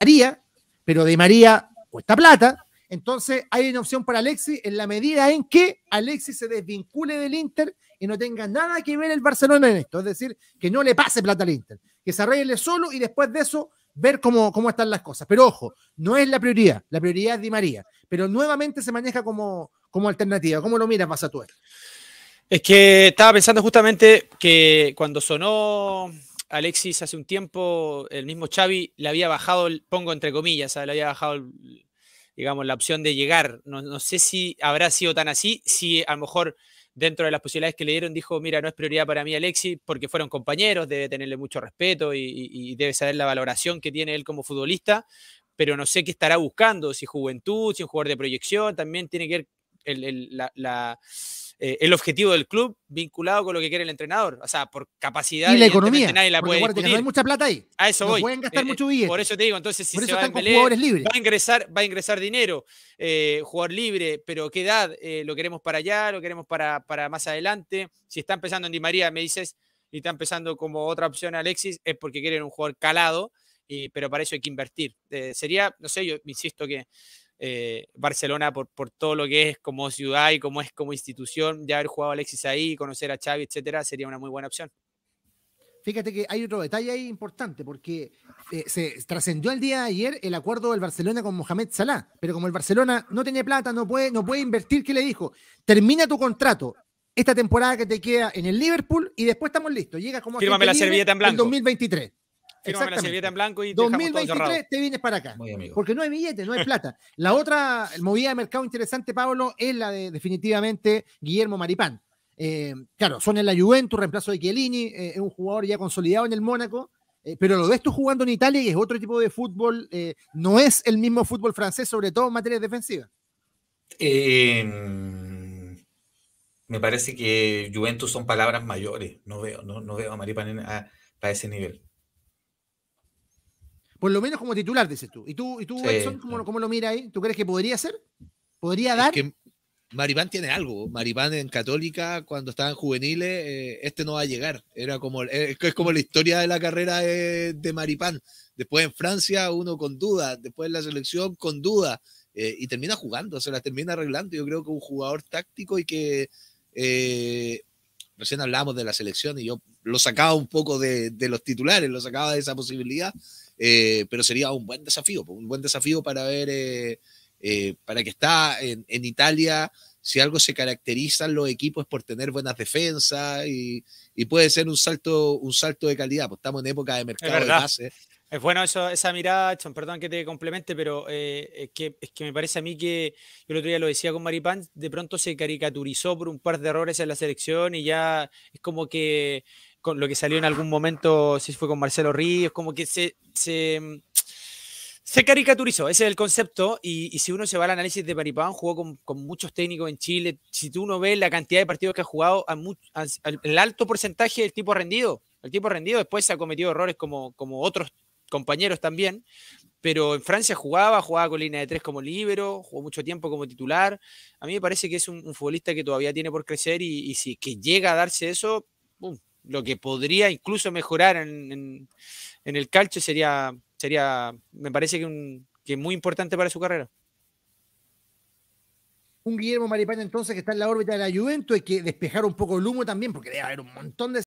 María, pero de María cuesta plata. Entonces hay una opción para Alexis en la medida en que Alexis se desvincule del Inter y no tenga nada que ver el Barcelona en esto. Es decir, que no le pase plata al Inter, que se arregle solo y después de eso ver cómo, están las cosas. Pero ojo, no es la prioridad, la prioridad es Di María. Pero nuevamente se maneja como, como alternativa. ¿Cómo lo miras, Mazatuel? Es que estaba pensando justamente que cuando sonó Alexis hace un tiempo, el mismo Xavi le había bajado, pongo entre comillas, le había bajado, digamos, la opción de llegar. No, sé si habrá sido tan así, si a lo mejor dentro de las posibilidades que le dieron dijo, mira, no es prioridad para mí Alexis porque fueron compañeros, debe tenerle mucho respeto y, debe saber la valoración que tiene él como futbolista, pero no sé qué estará buscando, si juventud, si un jugador de proyección, también tiene que ver la, la eh, el objetivo del club vinculado con lo que quiere el entrenador. O sea, por capacidad. Y la economía. Nadie la puede mucha plata ahí. A eso voy. Pueden gastar eh, mucho eh, billete. Por eso te digo, entonces si se va va a ingresar, va a ingresar dinero, jugador libre, pero qué edad, lo queremos para allá, lo queremos para, para más adelante. Si está empezando en Di María, me dices, y está empezando como otra opción Alexis, es porque quieren un jugador calado. pero para eso hay que invertir. sería, no sé, yo insisto que eh, Barcelona por, todo lo que es como ciudad y como es como institución, ya haber jugado Alexis ahí, conocer a Xavi, etcétera, sería una muy buena opción. Fíjate que hay otro detalle ahí importante, porque eh, se trascendió el día de ayer el acuerdo del Barcelona con Mohamed Salah, pero como el Barcelona no tiene plata, no puede, no puede invertir, ¿qué le dijo? Termina tu contrato esta temporada que te queda en el Liverpool y después estamos listos. llega como el la servilleta en 2023 en blanco y 2023 te vienes para acá. Porque no hay billetes, no hay plata. La otra movida de mercado interesante, Pablo, es la de definitivamente Guillermo Maripán. Eh, claro, son en la Juventus, reemplazo de Chiellini, eh, es un jugador ya consolidado en el Mónaco, eh, pero lo ves tú jugando en Italia y es otro tipo de fútbol, no es el mismo fútbol francés, sobre todo en materia defensiva. me parece que Juventus son palabras mayores, no veo, no, veo a Maripán a ese nivel. Por lo menos como titular, dices tú. ¿Y tú, y tú ¿cómo, lo mira ahí? ¿Tú crees que podría ser? ¿Podría dar? Maripán tiene algo. Maripán en Católica, cuando estaban juveniles, eh, este no va a llegar. Era como, eh, es, como la historia de la carrera de, Maripán. Después en Francia, uno con duda. Después en la selección, con duda. Eh, y termina jugando, se las termina arreglando. Yo creo que un jugador táctico y que recién hablábamos de la selección y yo lo sacaba un poco de, de, los titulares, lo sacaba de esa posibilidad eh, pero sería un buen desafío, un buen desafío para ver, eh, eh, para que está en, Italia, si algo se en los equipos por tener buenas defensas y, puede ser un salto, un salto de calidad, pues estamos en época de mercado de base Es bueno esa mirada, perdón que te complemente, pero es, que, es que me parece a mí que, yo el otro día lo decía con Maripán, de pronto se caricaturizó por un par de errores en la selección y ya es como que con lo que salió en algún momento, si fue con Marcelo Ríos, como que se, se, se caricaturizó, ese es el concepto, y, y, si uno se va al análisis de Paripán, jugó con, con, muchos técnicos en Chile, si tú uno ves la cantidad de partidos que ha jugado, el alto porcentaje del tipo rendido, el tipo rendido después se ha cometido errores como, como otros compañeros también, pero en Francia jugaba, jugaba con línea de tres como líbero, jugó mucho tiempo como titular. A mí me parece que es un, futbolista que todavía tiene por crecer y, si que llega a darse eso, ¡pum! lo que podría incluso mejorar en, el calcio sería, sería me parece que, un, que muy importante para su carrera. Un Guillermo Maripaña entonces que está en la órbita de la Juventus, hay que despejar un poco el humo también, porque debe haber un montón de